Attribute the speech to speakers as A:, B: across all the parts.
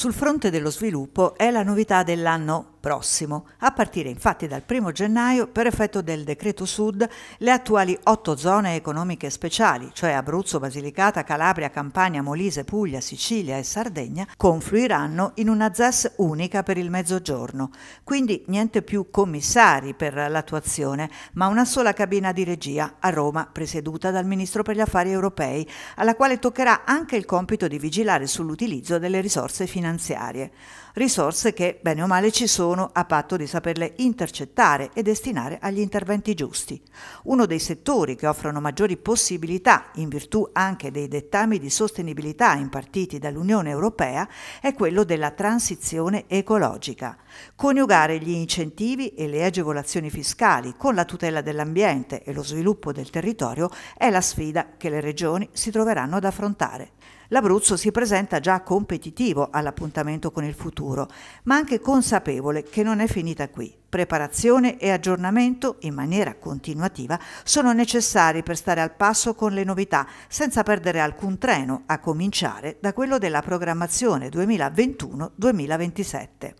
A: Sul fronte dello sviluppo è la novità dell'anno prossimo, a partire infatti dal 1 gennaio, per effetto del decreto Sud, le attuali otto zone economiche speciali, cioè Abruzzo, Basilicata, Calabria, Campania, Molise, Puglia, Sicilia e Sardegna, confluiranno in una ZES unica per il mezzogiorno. Quindi niente più commissari per l'attuazione, ma una sola cabina di regia a Roma, presieduta dal Ministro per gli Affari Europei, alla quale toccherà anche il compito di vigilare sull'utilizzo delle risorse finanziarie finanziarie, risorse che bene o male ci sono a patto di saperle intercettare e destinare agli interventi giusti. Uno dei settori che offrono maggiori possibilità, in virtù anche dei dettami di sostenibilità impartiti dall'Unione Europea, è quello della transizione ecologica. Coniugare gli incentivi e le agevolazioni fiscali con la tutela dell'ambiente e lo sviluppo del territorio è la sfida che le regioni si troveranno ad affrontare l'Abruzzo si presenta già competitivo all'appuntamento con il futuro, ma anche consapevole che non è finita qui. Preparazione e aggiornamento in maniera continuativa sono necessari per stare al passo con le novità, senza perdere alcun treno, a cominciare da quello della programmazione 2021-2027.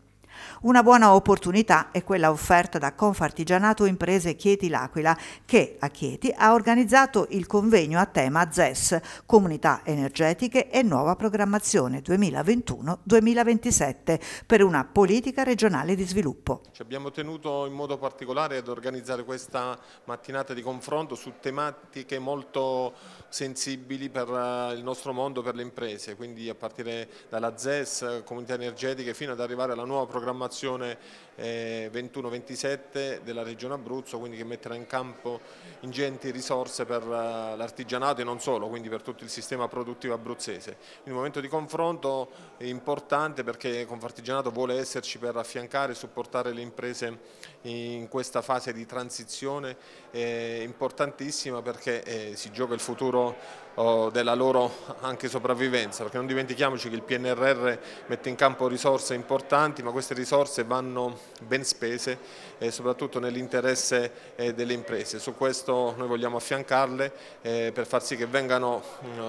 A: Una buona opportunità è quella offerta da Confartigianato Imprese Chieti L'Aquila che a Chieti ha organizzato il convegno a tema ZES, Comunità Energetiche e Nuova Programmazione 2021-2027 per una politica regionale di sviluppo.
B: Ci abbiamo tenuto in modo particolare ad organizzare questa mattinata di confronto su tematiche molto sensibili per eh, il nostro mondo, per le imprese, quindi a partire dalla ZES, comunità energetiche, fino ad arrivare alla nuova programmazione programmazione eh, 21-27 della Regione Abruzzo, quindi che metterà in campo ingenti risorse per uh, l'artigianato e non solo, quindi per tutto il sistema produttivo abruzzese. Quindi un momento di confronto è importante perché Confartigianato vuole esserci per affiancare e supportare le imprese in questa fase di transizione eh, importantissima perché eh, si gioca il futuro oh, della loro anche sopravvivenza, perché non dimentichiamoci che il PNRR mette in campo risorse importanti, ma queste risorse risorse vanno ben spese e eh, soprattutto nell'interesse eh, delle imprese. Su questo noi vogliamo affiancarle eh, per far sì che vengano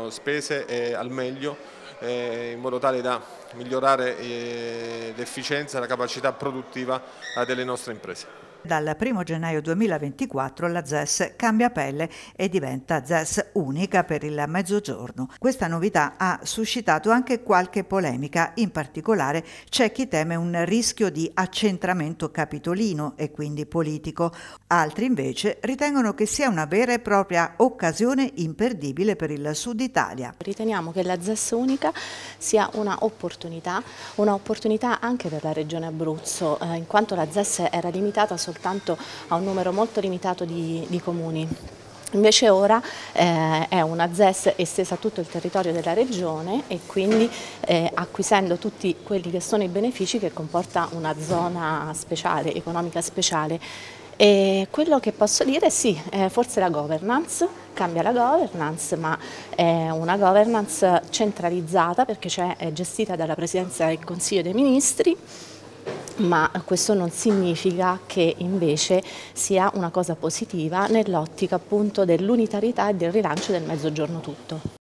B: spese al meglio eh, in modo tale da migliorare eh, l'efficienza e la capacità produttiva eh, delle nostre imprese.
A: Dal 1 gennaio 2024 la ZES cambia pelle e diventa ZES unica per il mezzogiorno. Questa novità ha suscitato anche qualche polemica, in particolare c'è chi teme un rischio di accentramento capitolino e quindi politico. Altri invece ritengono che sia una vera e propria occasione imperdibile per il Sud Italia.
C: Riteniamo che la ZES unica Pescara sia un'opportunità, un'opportunità anche per la regione Abruzzo, eh, in quanto la ZES era limitata soltanto a un numero molto limitato di, di comuni. Invece ora eh, è una ZES estesa a tutto il territorio della regione e quindi eh, acquisendo tutti quelli che sono i benefici che comporta una zona speciale, economica speciale. E quello che posso dire è sì, eh, forse la governance cambia la governance, ma è una governance centralizzata perché è gestita dalla Presidenza del Consiglio dei Ministri ma questo non significa che invece sia una cosa positiva nell'ottica appunto
A: dell'unitarietà e del rilancio del mezzogiorno tutto.